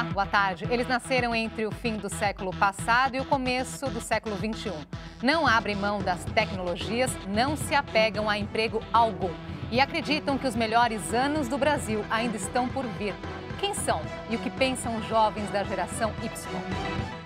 Olá, boa tarde. Eles nasceram entre o fim do século passado e o começo do século 21. Não abrem mão das tecnologias, não se apegam a emprego algum e acreditam que os melhores anos do Brasil ainda estão por vir. Quem são e o que pensam os jovens da geração Y?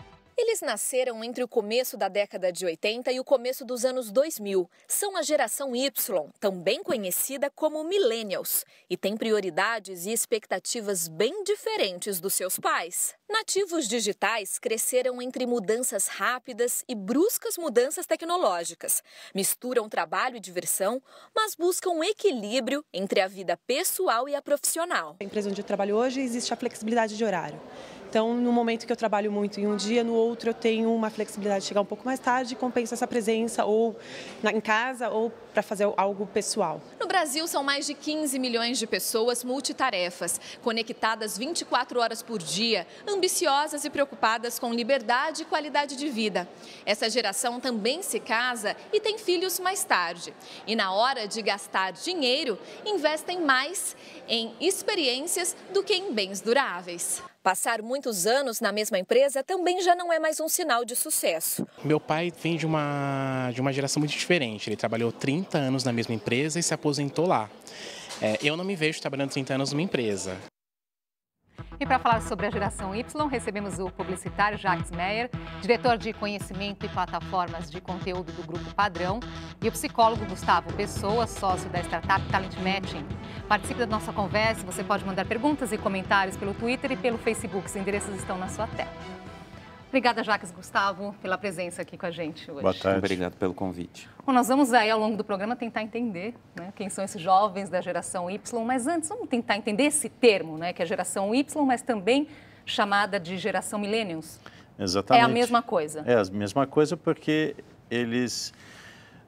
Eles nasceram entre o começo da década de 80 e o começo dos anos 2000. São a geração Y, também conhecida como Millennials, e têm prioridades e expectativas bem diferentes dos seus pais. Nativos digitais cresceram entre mudanças rápidas e bruscas mudanças tecnológicas. Misturam trabalho e diversão, mas buscam equilíbrio entre a vida pessoal e a profissional. A empresa onde eu trabalho hoje existe a flexibilidade de horário. Então, no momento que eu trabalho muito em um dia, no outro eu tenho uma flexibilidade de chegar um pouco mais tarde, compensa essa presença ou na, em casa ou para fazer algo pessoal. No Brasil, são mais de 15 milhões de pessoas multitarefas, conectadas 24 horas por dia, ambiciosas e preocupadas com liberdade e qualidade de vida. Essa geração também se casa e tem filhos mais tarde. E na hora de gastar dinheiro, investem mais em experiências do que em bens duráveis. Passar muitos anos na mesma empresa também já não é mais um sinal de sucesso. Meu pai vem de uma, de uma geração muito diferente. Ele trabalhou 30 30 anos na mesma empresa e se aposentou lá. É, eu não me vejo trabalhando 30 anos numa empresa. E para falar sobre a geração Y, recebemos o publicitário Jacques Meyer, diretor de conhecimento e plataformas de conteúdo do Grupo Padrão, e o psicólogo Gustavo Pessoa, sócio da startup Talent Matching. Participe da nossa conversa, você pode mandar perguntas e comentários pelo Twitter e pelo Facebook, os endereços estão na sua tela. Obrigada, Jacques Gustavo, pela presença aqui com a gente hoje. Boa tarde. Obrigado pelo convite. Bom, nós vamos aí, ao longo do programa, tentar entender né, quem são esses jovens da geração Y, mas antes vamos tentar entender esse termo, né, que é a geração Y, mas também chamada de geração millennials. Exatamente. É a mesma coisa. É a mesma coisa porque eles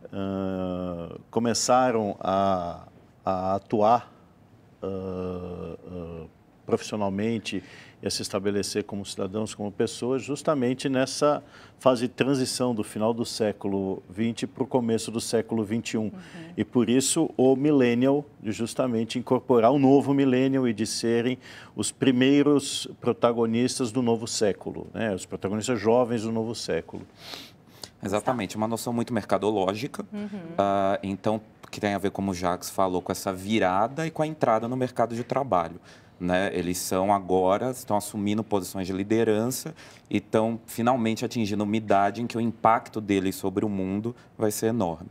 uh, começaram a, a atuar uh, uh, profissionalmente e a se estabelecer como cidadãos, como pessoas, justamente nessa fase de transição do final do século XX para o começo do século XXI. Uhum. E por isso o millennial, de justamente incorporar o novo millennial e de serem os primeiros protagonistas do novo século, né? os protagonistas jovens do novo século. Exatamente, uma noção muito mercadológica. Uhum. Uh, então, que tem a ver, como o Jacques falou, com essa virada e com a entrada no mercado de trabalho. Né? Eles são agora, estão assumindo posições de liderança e estão finalmente atingindo uma idade em que o impacto deles sobre o mundo vai ser enorme.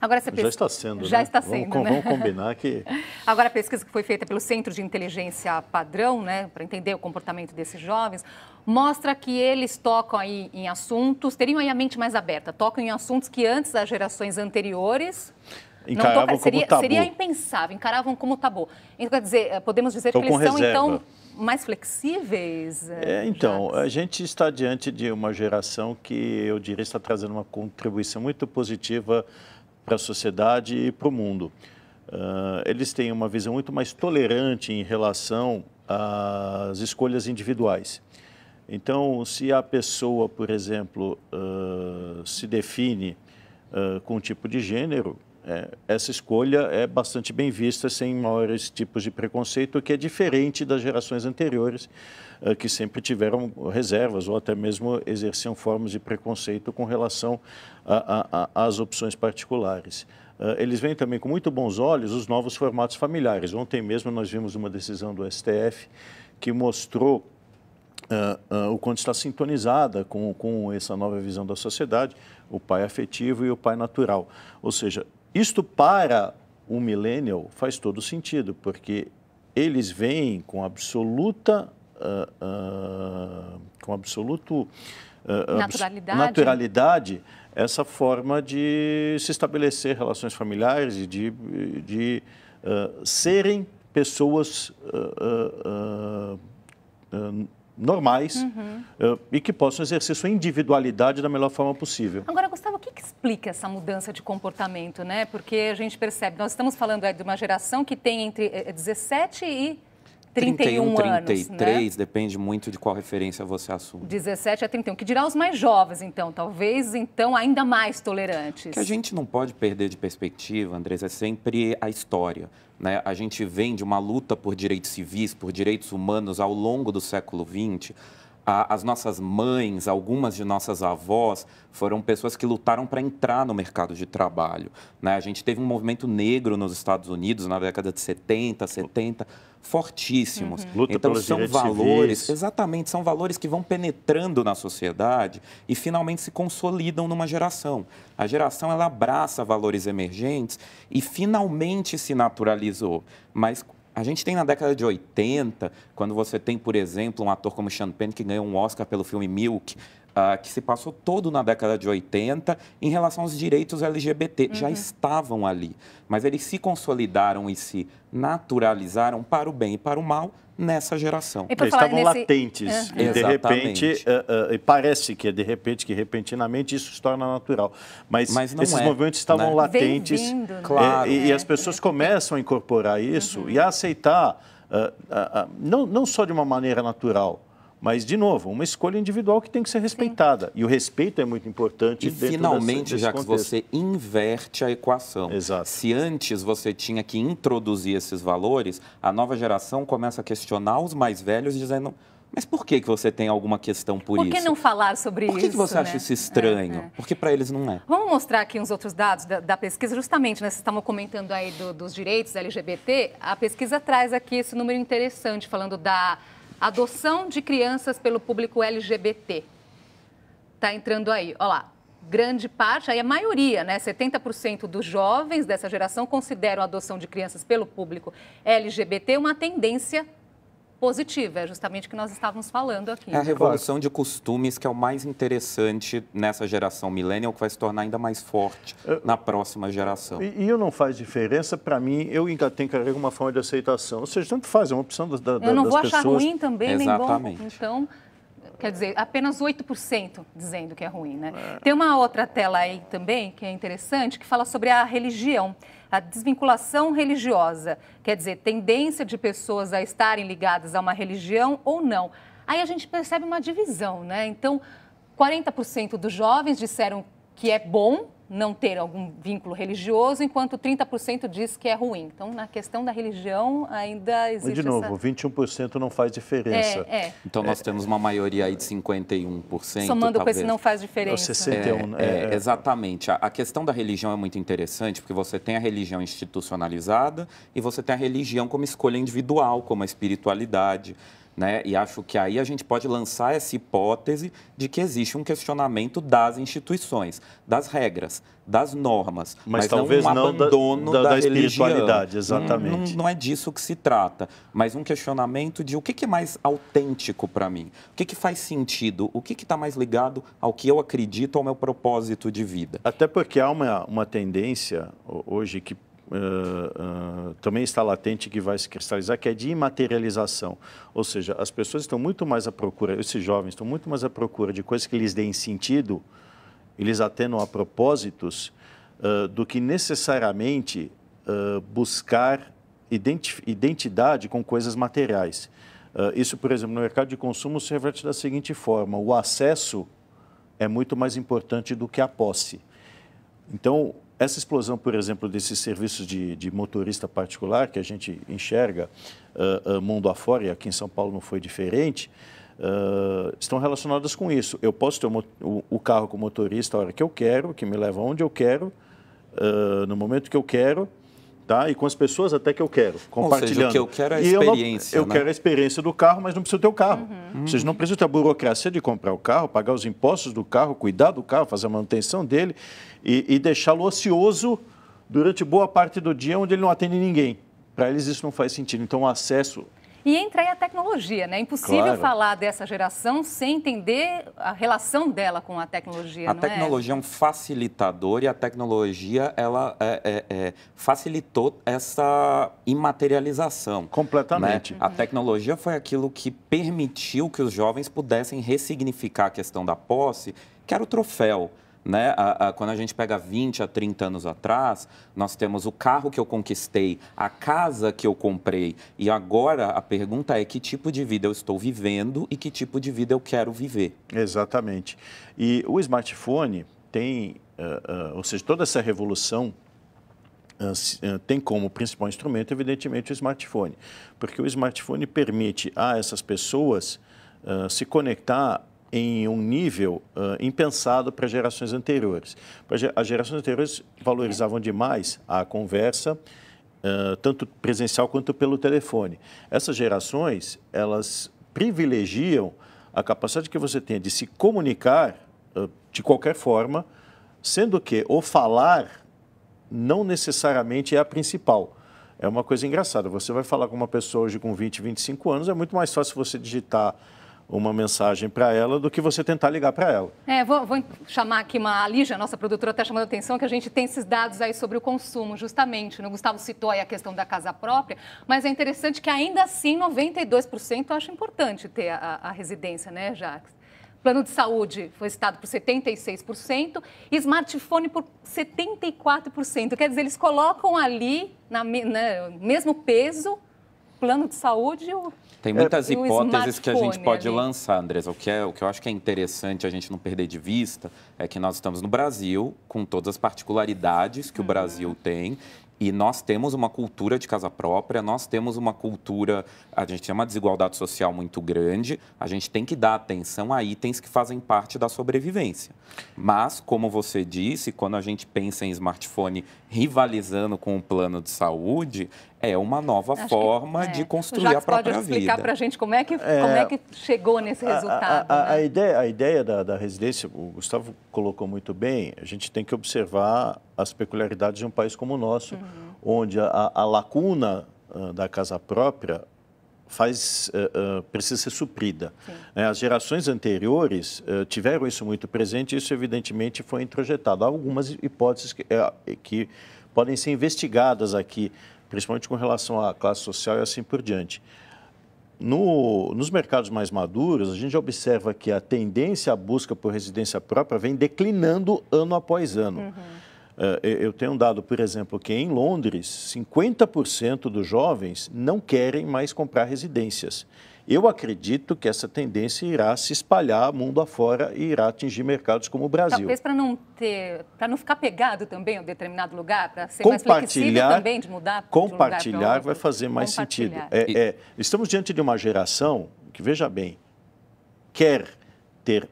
Agora essa pesquisa... Já está sendo, Já né? está sendo, vamos, né? vamos, combinar que... Agora, a pesquisa que foi feita pelo Centro de Inteligência Padrão, né, para entender o comportamento desses jovens, mostra que eles tocam aí em assuntos, teriam aí a mente mais aberta, tocam em assuntos que antes das gerações anteriores encaravam não, seria, como tabu. Seria impensável, encaravam como tabu. Então, quer dizer, eh, podemos dizer Tô que eles reserva. são, então, mais flexíveis? Eh, é, então, já... a gente está diante de uma geração que, eu diria, está trazendo uma contribuição muito positiva para a sociedade e para o mundo. Uh, eles têm uma visão muito mais tolerante em relação às escolhas individuais. Então, se a pessoa, por exemplo, uh, se define uh, com um tipo de gênero, é, essa escolha é bastante bem vista, sem maiores tipos de preconceito, que é diferente das gerações anteriores, é, que sempre tiveram reservas ou até mesmo exerciam formas de preconceito com relação às opções particulares. Eh, eles veem também com muito bons olhos os novos formatos familiares. Ontem mesmo nós vimos uma decisão do STF que mostrou Uh, uh, o quanto está sintonizada com, com essa nova visão da sociedade, o pai afetivo e o pai natural. Ou seja, isto para o millennial faz todo sentido, porque eles vêm com absoluta. Uh, uh, com absoluto. Uh, naturalidade. naturalidade essa forma de se estabelecer relações familiares e de, de serem pessoas normais uhum. uh, e que possam exercer sua individualidade da melhor forma possível. Agora, Gustavo, o que, que, explica essa mudança de comportamento, né? Porque a gente percebe, nós estamos falando é, de uma geração que tem entre 17 eh, e 31, 31 anos, 33, né? depende muito de qual referência você assume. 17 a 31, que dirá os mais jovens, então, talvez, então, ainda mais tolerantes. O que a gente não pode perder de perspectiva, Andres, é sempre a história. Né? A gente vem de uma luta por direitos civis, por direitos humanos ao longo do século XX, a, as nossas mães, algumas de nossas avós, foram pessoas que lutaram para entrar no mercado de trabalho. Né? A gente teve um movimento negro nos Estados Unidos na década de 70, 70, fortíssimos. Uhum. Luta então são valores, civis. exatamente, são valores que vão penetrando na sociedade e finalmente se consolidam numa geração. A geração ela abraça valores emergentes e finalmente se naturalizou, mas a gente tem na década de 80, quando você tem, por exemplo, um ator como Sean Penn que ganhou um Oscar pelo filme Milk, ah, que se passou todo na década de 80 em relação aos direitos LGBT. Uhum. Já estavam ali, mas eles se consolidaram e se naturalizaram para o bem e para o mal nessa geração. Eles estavam nesse... latentes é. e de repente eh, eh, parece que é de repente que repentinamente isso se torna natural, mas, mas esses é, movimentos estavam né? latentes né? Eh, claro. e, e as pessoas começam a incorporar isso uhum. e a aceitar uh, não, não só de uma maneira natural, mas, de novo, uma escolha individual que tem que ser respeitada. Sim. E o respeito é muito importante. E finalmente, desse, já que você inverte a equação. Exato. Se antes você tinha que introduzir esses valores, a nova geração começa a questionar os mais velhos, dizendo. Mas por que, que você tem alguma questão por, por isso? Por que não falar sobre isso? Por que, isso, que você né? acha isso estranho? É, é. Porque para eles não é. Vamos mostrar aqui uns outros dados da, da pesquisa, justamente, né? Vocês estavam comentando aí do, dos direitos LGBT. A pesquisa traz aqui esse número interessante, falando da Adoção de crianças pelo público LGBT. Está entrando aí, olha lá. Grande parte, aí a maioria, né? 70% dos jovens dessa geração consideram a adoção de crianças pelo público LGBT uma tendência positiva, é justamente o que nós estávamos falando aqui. É a revolução de costumes que é o mais interessante nessa geração millennial, que vai se tornar ainda mais forte é, na próxima geração. E, e, eu não faz diferença, para mim, eu ainda tenho que haver uma forma de aceitação. Ou seja, tanto faz, é uma opção das pessoas. Eu não vou achar ruim também, Exatamente. nem bom. Então, quer dizer, apenas 8% dizendo que é ruim, né? É. Tem uma outra tela aí também, que é interessante, que fala sobre a religião a desvinculação religiosa, quer dizer, tendência de pessoas a estarem ligadas a uma religião ou não. Aí a gente percebe uma divisão, né? Então, 40% dos jovens disseram que é bom não ter algum vínculo religioso, enquanto 30% diz que é ruim. Então, na questão da religião, ainda existe. De novo, essa... 21% não faz diferença. É, é. Então, nós é. temos uma maioria aí de 51%. Somando talvez. com esse não faz diferença. 61, é, é, é, é, Exatamente. A, a, questão da religião é muito interessante, porque você tem a religião institucionalizada e você tem a religião como escolha individual, como a espiritualidade. Né? E acho que aí a gente pode lançar essa hipótese de que existe um questionamento das instituições, das regras, das normas, mas, mas talvez não um não abandono da, da, da, da espiritualidade, religião. exatamente. Não, não, é disso que se trata, mas um questionamento de o que, que é mais autêntico para mim, o que, que faz sentido, o que está mais ligado ao que eu acredito, ao meu propósito de vida. Até porque há uma, uma tendência hoje que uh, também está latente que vai se cristalizar, que é de imaterialização. Ou seja, as pessoas estão muito mais à procura, esses jovens estão muito mais à procura de coisas que lhes deem sentido, eles atendam a propósitos, uh, do que necessariamente buscar identidade com coisas materiais. isso, por exemplo, no mercado de consumo se reflete da seguinte forma: o acesso é muito mais importante do que a posse. Então, essa explosão, por exemplo, desses serviços de, de motorista particular, que a gente enxerga uh, uh, mundo afora, e aqui em São Paulo não foi diferente, uh, estão relacionadas com isso. Eu posso ter o, o, carro com motorista a hora que eu quero, que me leva onde eu quero, no momento que eu quero, tá? E com as pessoas até que eu quero, compartilhando. Ou seja, o que eu quero é a experiência. E eu, não, eu né? quero a experiência do carro, mas não preciso ter o carro. Uhum. Vocês não precisam ter a burocracia de comprar o carro, pagar os impostos do carro, cuidar do carro, fazer a manutenção dele e, e deixá-lo ocioso durante boa parte do dia onde ele não atende ninguém. Para eles isso não faz sentido. Então, o acesso e entra aí a tecnologia, né? É impossível claro. falar dessa geração sem entender a relação dela com a tecnologia. A é? tecnologia é? é? um facilitador e a tecnologia ela é, é, é facilitou essa imaterialização. Né? Completamente. Né? Uhum. A tecnologia foi aquilo que permitiu que os jovens pudessem ressignificar a questão da posse, que era o troféu. Né? A, a, quando a gente pega 20 a 30 anos atrás, nós temos o carro que eu conquistei, a casa que eu comprei. E agora a pergunta é que tipo de vida eu estou vivendo e que tipo de vida eu quero viver. Exatamente. E o smartphone tem, uh, uh, ou seja, toda essa revolução eh, tem como principal instrumento, evidentemente, o smartphone. Porque o smartphone permite a essas pessoas se conectar em um nível uh, impensado para gerações anteriores. As gerações anteriores valorizavam demais a conversa, uh, tanto presencial quanto pelo telefone. Essas gerações, elas privilegiam a capacidade que você tem de se comunicar uh, de qualquer forma, sendo que o falar não necessariamente é a principal. É uma coisa engraçada. Você vai falar com uma pessoa hoje com 20, 25 anos, é muito mais fácil você digitar uma mensagem para ela do que você tentar ligar para ela. É, vou, vou, chamar aqui uma a Lígia, nossa produtora, está chamando a atenção que a gente tem esses dados aí sobre o consumo, justamente. Né? O Gustavo citou aí a questão da casa própria, mas é interessante que ainda assim 92% acha importante ter a, a residência, né, Jacques? Plano de saúde foi citado por 76% e smartphone por 74%. Quer dizer, eles colocam ali, na, na né, mesmo peso, plano de saúde ou tem muitas é, hipóteses que a gente pode ali. lançar, Andresa. O que, é, o que eu acho que é interessante a gente não perder de vista é que nós estamos no Brasil, com todas as particularidades que uhum. o Brasil uhum. tem, e nós temos uma cultura de casa própria, nós temos uma cultura, a gente tem uma desigualdade social muito grande, a gente tem que dar atenção a itens que fazem parte da sobrevivência. Mas, como você disse, quando a gente pensa em smartphone rivalizando com o plano de saúde, é uma nova Acho forma que, é. de construir a própria vida. pode explicar para a gente como é, que, é, como é que chegou nesse resultado. A, a, né? a ideia, a ideia da, da, residência, o Gustavo colocou muito bem, a gente tem que observar as peculiaridades de um país como o nosso, uhum. onde a, a lacuna ah, da casa própria faz uh, uh, precisa ser suprida. Sim. É, as gerações anteriores eh, tiveram isso muito presente e isso, evidentemente, foi introjetado. Há algumas hipóteses que, que podem ser investigadas aqui principalmente com relação à classe social e assim por diante. No, nos mercados mais maduros, a gente observa que a tendência à busca por residência própria vem declinando ano após ano. Uhum. Eh, eu tenho um dado, por exemplo, que em Londres, 50% dos jovens não querem mais comprar residências. Eu acredito que essa tendência irá se espalhar mundo afora e irá atingir mercados como o Brasil. Talvez para não ter, para não ficar pegado também a um determinado lugar, para ser mais flexível também de mudar. Compartilhar de um lugar vai fazer mais sentido. É, é, estamos diante de uma geração que veja bem quer ter uh,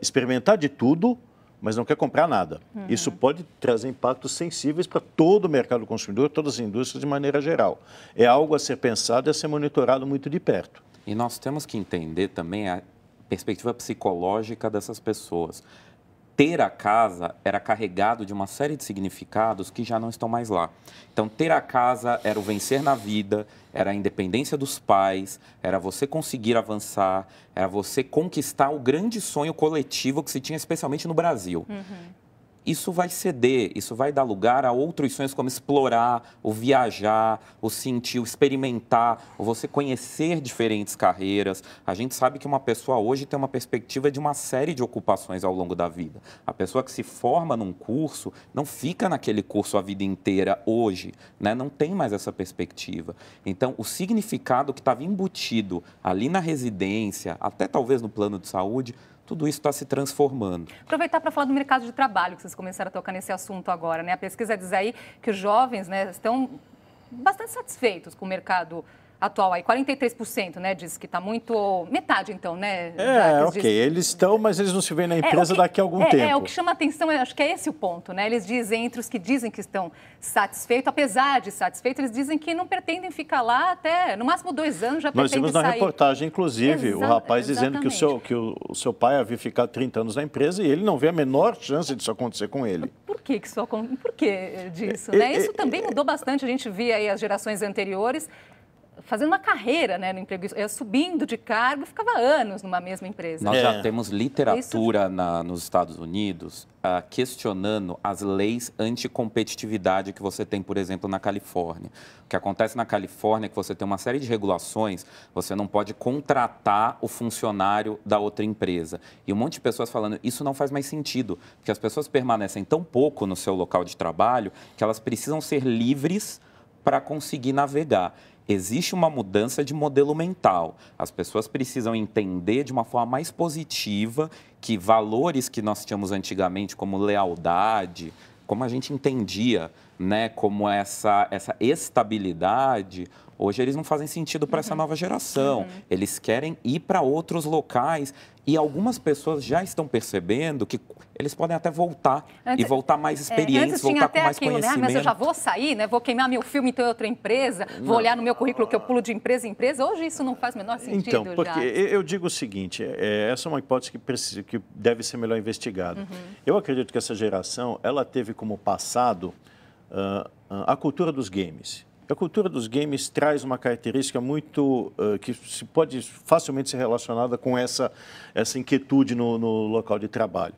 experimentar de tudo mas não quer comprar nada. Uhum. Isso pode trazer impactos sensíveis para todo o mercado consumidor, todas as indústrias de maneira geral. É algo a ser pensado e a ser monitorado muito de perto. E nós temos que entender também a perspectiva psicológica dessas pessoas. Ter a casa era carregado de uma série de significados que já não estão mais lá. Então, ter a casa era o vencer na vida, era a independência dos pais, era você conseguir avançar, era você conquistar o grande sonho coletivo que se tinha, especialmente no Brasil. Uhum isso vai ceder, isso vai dar lugar a outros sonhos como explorar, o viajar, o sentir, o experimentar, o você conhecer diferentes carreiras. A gente sabe que uma pessoa hoje tem uma perspectiva de uma série de ocupações ao longo da vida. A pessoa que se forma num curso não fica naquele curso a vida inteira hoje, né? Não tem mais essa perspectiva. Então, o significado que estava embutido ali na residência, até talvez no plano de saúde, tudo isso está se transformando. Aproveitar para falar do mercado de trabalho, que vocês começaram a tocar nesse assunto agora, né? A pesquisa diz aí que os jovens né, estão bastante satisfeitos com o mercado atual aí, 43%, né? Diz que está muito. Metade, então, né? É, ok. Diz... Eles estão, mas eles não se veem na é, empresa é, que... daqui a algum é, tempo. É, é, o que chama atenção, acho que é esse o ponto, né? Eles dizem, entre os que dizem que estão satisfeitos, apesar de satisfeitos, eles dizem que não pretendem ficar lá até, no máximo, dois anos, já Nós vimos sair. na reportagem, inclusive, Exa... o rapaz Exatamente. dizendo que, o seu, que o, seu pai havia ficado 30 anos na empresa e ele não vê a menor chance disso acontecer com ele. Por que, que isso acontece? Por que disso, é, né? Isso também mudou bastante, a gente via aí as gerações anteriores, fazendo uma carreira né, no emprego, eu ia subindo de cargo, ficava anos numa mesma empresa. Nós é. já temos literatura Isso... na, nos Estados Unidos uh, questionando as leis anticompetitividade que você tem, por exemplo, na Califórnia. O que acontece na Califórnia é que você tem uma série de regulações, você não pode contratar o funcionário da outra empresa. E um monte de pessoas falando, isso não faz mais sentido, porque as pessoas permanecem tão pouco no seu local de trabalho que elas precisam ser livres para conseguir navegar. Existe uma mudança de modelo mental. As pessoas precisam entender de uma forma mais positiva que valores que nós tínhamos antigamente, como lealdade, como a gente entendia né, como essa, essa estabilidade, hoje eles não fazem sentido para uhum. essa nova geração. Uhum. Eles querem ir para outros locais e algumas pessoas já estão percebendo que eles podem até voltar antes, e voltar mais é, experientes, é, voltar com mais aquilo, conhecimento. Né? Ah, mas eu já vou sair, né? Vou queimar meu filme então em outra empresa, não. vou olhar no meu currículo que eu pulo de empresa em empresa. Hoje isso não faz o menor sentido. Então, porque já. eu digo o seguinte, é, é, essa é uma hipótese que, precisa, que deve ser melhor investigada. Uhum. Eu acredito que essa geração, ela teve como passado ah, ah, a cultura dos games. A cultura dos games traz uma característica muito uh, que se pode facilmente ser relacionada com essa, essa inquietude no, no local de trabalho.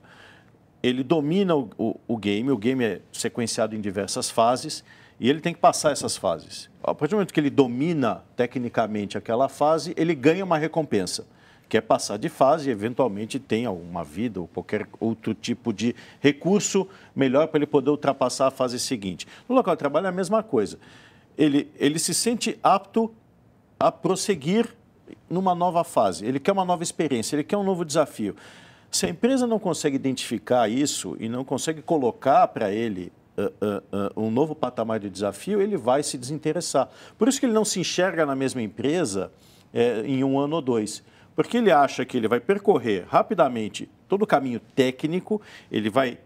Ele domina o, o, o, game, o game é sequenciado em diversas fases e ele tem que passar essas fases. A partir do momento que ele domina tecnicamente aquela fase, ele ganha uma recompensa quer passar de fase e eventualmente tem alguma vida ou qualquer outro tipo de recurso melhor para ele poder ultrapassar a fase seguinte. No local de trabalho é a mesma coisa. Ele, ele se sente apto a prosseguir numa nova fase, ele quer uma nova experiência, ele quer um novo desafio. Se a empresa não consegue identificar isso e não consegue colocar para ele uh, uh, uh, um novo patamar de desafio, ele vai se desinteressar. Por isso que ele não se enxerga na mesma empresa eh, em um ano ou dois porque ele acha que ele vai percorrer rapidamente todo o caminho técnico, ele vai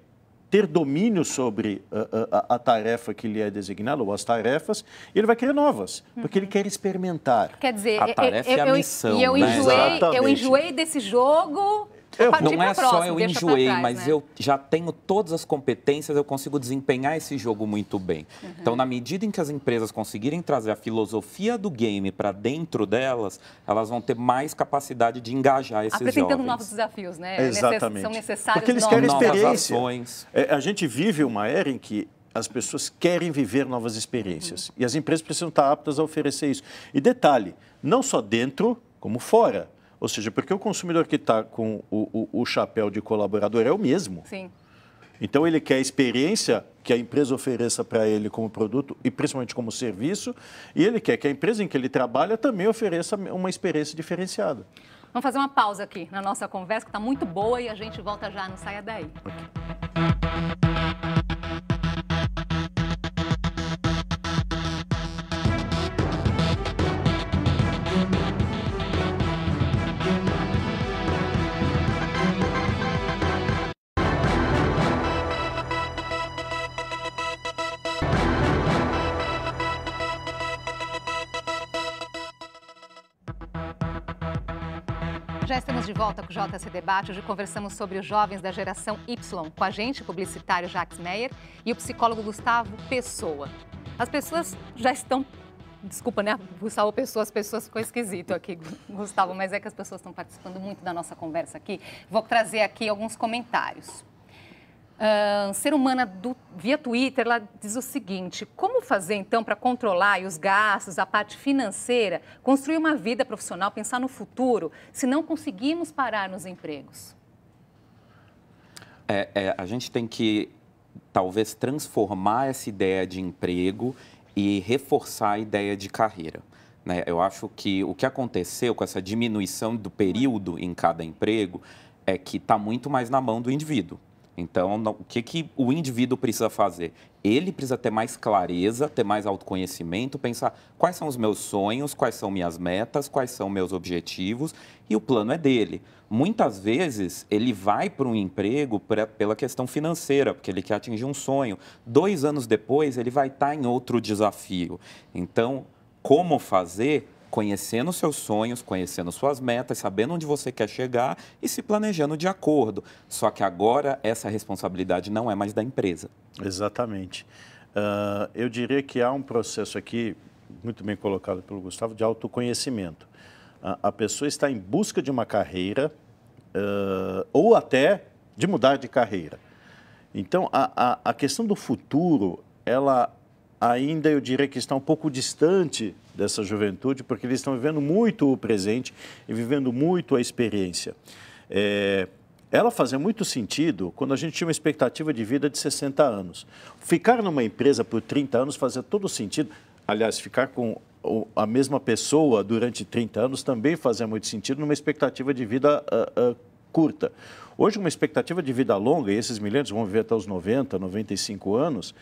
ter domínio sobre a, ah, ah, a, a, tarefa que lhe é designada, ou as tarefas, ele vai querer novas, uhum. porque ele uhum. quer experimentar. Quer dizer, a tarefa eu, eu, a missão. E eu, né? enjoei, Exatamente. eu enjoei desse jogo, eu, não é próxima, só eu enjoei, trás, mas né? eu já tenho todas as competências, eu consigo desempenhar esse jogo muito bem. Uhum. Então, na medida em que as empresas conseguirem trazer a filosofia do game para dentro delas, elas vão ter mais capacidade de engajar esses Apresentando jovens. novos desafios, né? Exatamente. São necessários Porque eles novos. querem experiência. é, a gente vive uma era em que as pessoas querem viver novas experiências. Uhum. E as empresas precisam estar aptas a oferecer isso. E detalhe, não só dentro, como fora. Ou seja, porque o consumidor que está com o, o, o, chapéu de colaborador é o mesmo. Sim. Então, ele quer a experiência que a empresa ofereça para ele como produto e principalmente como serviço, e ele quer que a empresa em que ele trabalha também ofereça uma experiência diferenciada. Vamos fazer uma pausa aqui na nossa conversa, que está muito boa, e a gente volta já, não saia daí. Okay. de volta com o JC Debate. Hoje conversamos sobre os jovens da geração Y com a gente, o publicitário Jax Meyer e o psicólogo Gustavo Pessoa. As pessoas já estão. Desculpa, né? Gustavo Pessoa, as pessoas ficou esquisito aqui, Gustavo, mas é que as pessoas estão participando muito da nossa conversa aqui. Vou trazer aqui alguns comentários uh, ser humana do, via Twitter, ela diz o seguinte: como fazer então para controlar os gastos, a parte financeira, construir uma vida profissional, pensar no futuro, se não conseguimos parar nos empregos? É, é, a gente tem que talvez transformar essa ideia de emprego e reforçar a ideia de carreira. Né? Eu acho que o que aconteceu com essa diminuição do período em cada emprego é que está muito mais na mão do indivíduo. Então, o que, que o indivíduo precisa fazer? Ele precisa ter mais clareza, ter mais autoconhecimento, pensar quais são os meus sonhos, quais são minhas metas, quais são meus objetivos e o plano é dele. Muitas vezes ele vai para um emprego pra, pela questão financeira, porque ele quer atingir um sonho. Dois anos depois, ele vai estar tá em outro desafio. Então, como fazer? conhecendo seus sonhos, conhecendo suas metas, sabendo onde você quer chegar e se planejando de acordo. Só que agora essa responsabilidade não é mais da empresa. Exatamente. Uh, eu diria que há um processo aqui, muito bem colocado pelo Gustavo, de autoconhecimento. Uh, a pessoa está em busca de uma carreira uh, ou até de mudar de carreira. Então, a, a, a questão do futuro, ela ainda eu diria que está um pouco distante dessa juventude, porque eles estão vivendo muito o presente e vivendo muito a experiência. É, ela fazia muito sentido quando a gente tinha uma expectativa de vida de 60 anos. Ficar numa empresa por 30 anos fazia todo sentido. Aliás, ficar com a mesma pessoa durante 30 anos também fazia muito sentido numa expectativa de vida uh, uh, curta. Hoje, uma expectativa de vida longa, e esses milênios vão viver até os 90, 95 anos,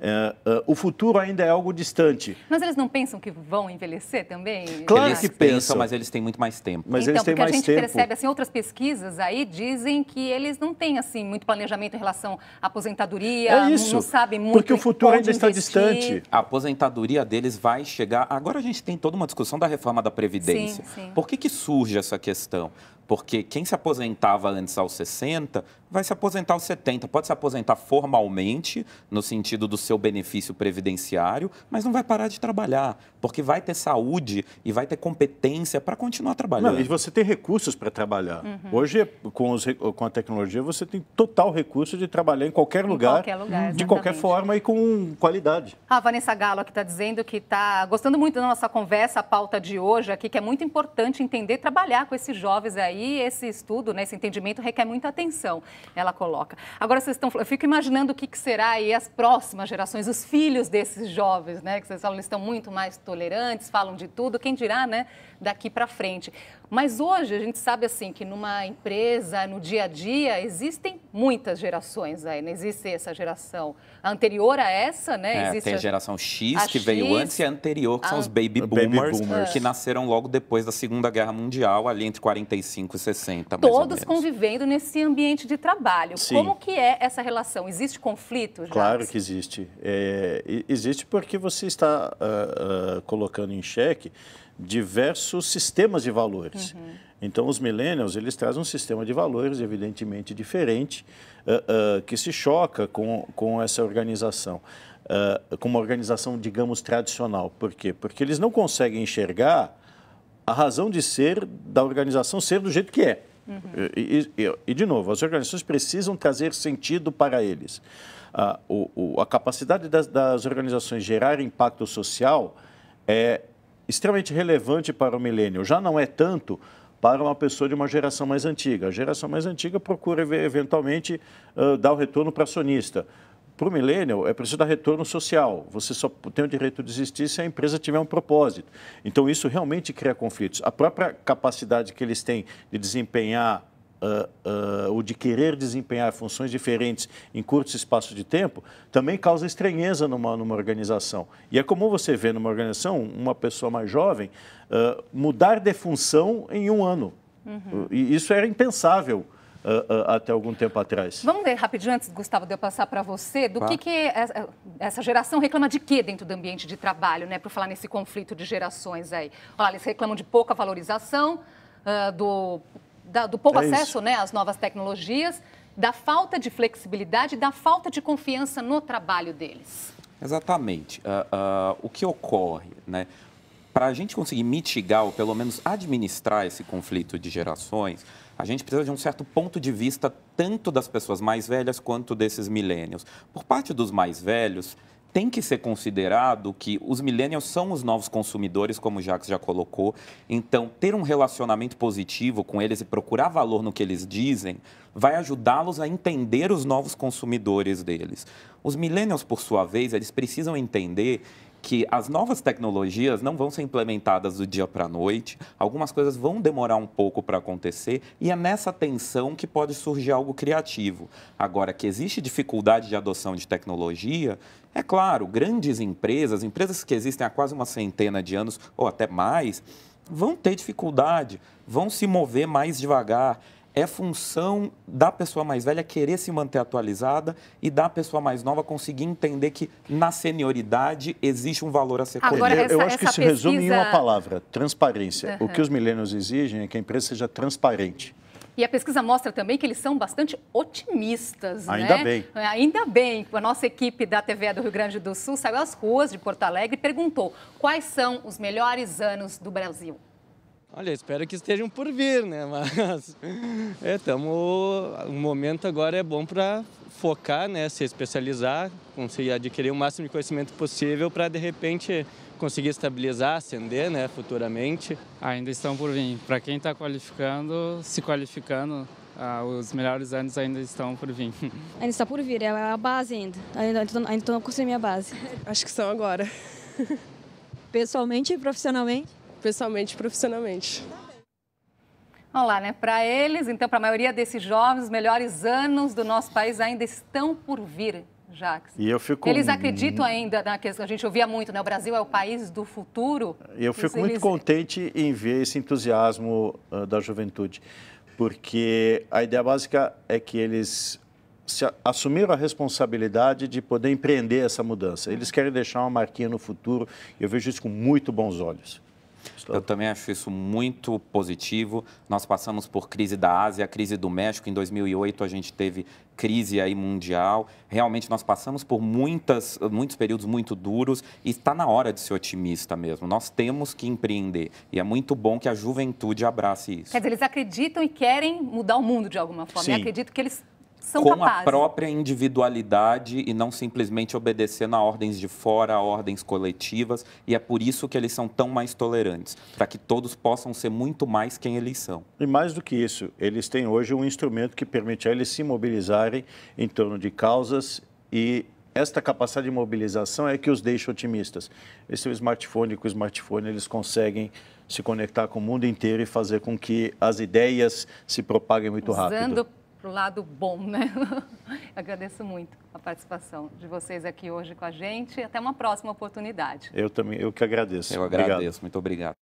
é, é, o futuro ainda é algo distante. Mas eles não pensam que vão envelhecer também? Claro eles que pensam, mas eles têm muito mais tempo. Mas então, eles têm mais tempo. a gente percebe, assim, outras pesquisas aí dizem que eles não têm, assim, muito planejamento em relação à aposentadoria, é isso, não, sabem muito Porque o futuro ainda está distante. A aposentadoria deles vai chegar... Agora a gente tem toda uma discussão da reforma da Previdência. Sim, sim. Por que, que surge essa questão? Porque quem se aposentava antes aos 60 vai se aposentar aos 70. Pode se aposentar formalmente, no sentido do seu benefício previdenciário, mas não vai parar de trabalhar, porque vai ter saúde e vai ter competência para continuar trabalhando. Não, e você tem recursos para trabalhar. Uhum. Hoje, com, os, com a tecnologia, você tem total recurso de trabalhar em qualquer lugar, em qualquer lugar de qualquer forma e com qualidade. A Vanessa Galo aqui está dizendo que está gostando muito da nossa conversa, a pauta de hoje aqui, que é muito importante entender trabalhar com esses jovens aí aí esse estudo, né, esse entendimento requer muita atenção, ela coloca. Agora vocês estão, eu fico imaginando o que, que será aí as próximas gerações, os filhos desses jovens, né, que vocês falam, eles estão muito mais tolerantes, falam de tudo, quem dirá, né, daqui para frente. Mas hoje a gente sabe assim que numa empresa, no dia a dia, existem muitas gerações aí, não existe essa geração anterior a essa, né? É, existe tem a geração X a que X, veio antes e a anterior, que a... são os baby boomers, baby boomers, que nasceram logo depois da Segunda Guerra Mundial, ali entre 45 e 60. Todos convivendo nesse ambiente de trabalho. Sim. Como que é essa relação? Existe conflito? Claro que existe. É, existe porque você está uh, uh, colocando em xeque diversos sistemas de valores. Uhum. Então, os millennials, eles trazem um sistema de valores, evidentemente, diferente, uh, uh, que se choca com, com essa organização, uh, com uma organização, digamos, tradicional. Por quê? Porque eles não conseguem enxergar a razão de ser da organização ser do jeito que é. Uhum. E, e, e, de novo, as organizações precisam trazer sentido para eles. Ah, o, o, a capacidade das, das, organizações gerar impacto social é, extremamente relevante para o milênio, já não é tanto para uma pessoa de uma geração mais antiga. A geração mais antiga procura eventualmente uh, dar o retorno para acionista. Para o milênio é preciso dar retorno social. Você só tem o direito de existir se a empresa tiver um propósito. Então, isso realmente cria conflitos. A própria capacidade que eles têm de desempenhar uh, uh, ou de querer desempenhar funções diferentes em curtos espaços de tempo, também causa estranheza numa, numa organização. E é comum você ver numa organização uma pessoa mais jovem uh, mudar de função em um ano. Uhum. E isso era impensável. Uh, uh, até algum tempo atrás. Vamos ver rapidinho, antes, Gustavo, de eu passar para você, do que, que é essa geração reclama de quê dentro do ambiente de trabalho, né? Por falar nesse conflito de gerações aí. Olha, eles reclamam de pouca valorização, uh, do da, do pouco é acesso né, às novas tecnologias, da falta de flexibilidade, da falta de confiança no trabalho deles. Exatamente. Uh, uh, o que ocorre, né? Para a gente conseguir mitigar ou pelo menos administrar esse conflito de gerações, a gente precisa de um certo ponto de vista tanto das pessoas mais velhas quanto desses milênios. Por parte dos mais velhos, tem que ser considerado que os millennials são os novos consumidores, como o Jacques já colocou. Então, ter um relacionamento positivo com eles e procurar valor no que eles dizem vai ajudá-los a entender os novos consumidores deles. Os millennials, por sua vez, eles precisam entender que as novas tecnologias não vão ser implementadas do dia para a noite, algumas coisas vão demorar um pouco para acontecer e é nessa tensão que pode surgir algo criativo. Agora, que existe dificuldade de adoção de tecnologia, é claro, grandes empresas, empresas que existem há quase uma centena de anos ou até mais, vão ter dificuldade, vão se mover mais devagar é função da pessoa mais velha querer se manter atualizada e da pessoa mais nova conseguir entender que na senioridade existe um valor a ser colhido. Eu, eu acho que se pesquisa... resume em uma palavra, transparência. Uhum. O que os milênios exigem é que a empresa seja transparente. E a pesquisa mostra também que eles são bastante otimistas. Né? Ainda né? bem. É, ainda bem. A nossa equipe da TV do Rio Grande do Sul saiu às ruas de Porto Alegre e perguntou quais são os melhores anos do Brasil. Olha, espero que estejam por vir, né? Mas é, tamo, o momento agora é bom para focar, né? Se especializar, conseguir adquirir o máximo de conhecimento possível para de repente conseguir estabilizar, ascender, né? Futuramente. Ainda estão por vir. Para quem está qualificando, se qualificando, ah, os melhores anos ainda estão por vir. Ainda está por vir, é a base ainda. Ainda, estou construindo a minha base. Acho que são agora. Pessoalmente e profissionalmente? pessoalmente e profissionalmente. Olá, né? Para eles, então, para a maioria desses jovens, os melhores anos do nosso país ainda estão por vir. Jax. E eu fico... Eles acreditam ainda na questão, a gente ouvia muito, né? O Brasil é o país do futuro. Eu fico eles... muito contente em ver esse entusiasmo ah, da juventude, porque a ideia básica é que eles se assumiram a responsabilidade de poder empreender essa mudança. Eles querem deixar uma marquinha no futuro. Eu vejo isso com muito bons olhos. Eu também acho isso muito positivo. Nós passamos por crise da Ásia, crise do México. Em 2008, a gente teve crise aí mundial. Realmente, nós passamos por muitas, muitos períodos muito duros e está na hora de ser otimista mesmo. Nós temos que empreender e é muito bom que a juventude abrace isso. Quer dizer, eles acreditam e querem mudar o mundo de alguma forma. Né? Sim. Eu acredito que eles são com capazes. a própria individualidade e não simplesmente obedecendo a ordens de fora, a ordens coletivas, e é por isso que eles são tão mais tolerantes, para que todos possam ser muito mais quem eles são. E mais do que isso, eles têm hoje um instrumento que permite a eles se mobilizarem em torno de causas e esta capacidade de mobilização é que os deixa otimistas. Esse é smartphone, com o smartphone eles conseguem se conectar com o mundo inteiro e fazer com que as ideias se propaguem muito Usando rápido para o lado bom, né? Agradeço muito a participação de vocês aqui hoje com a gente. Até uma próxima oportunidade. Eu também, eu que agradeço. Eu agradeço, obrigado. muito obrigado.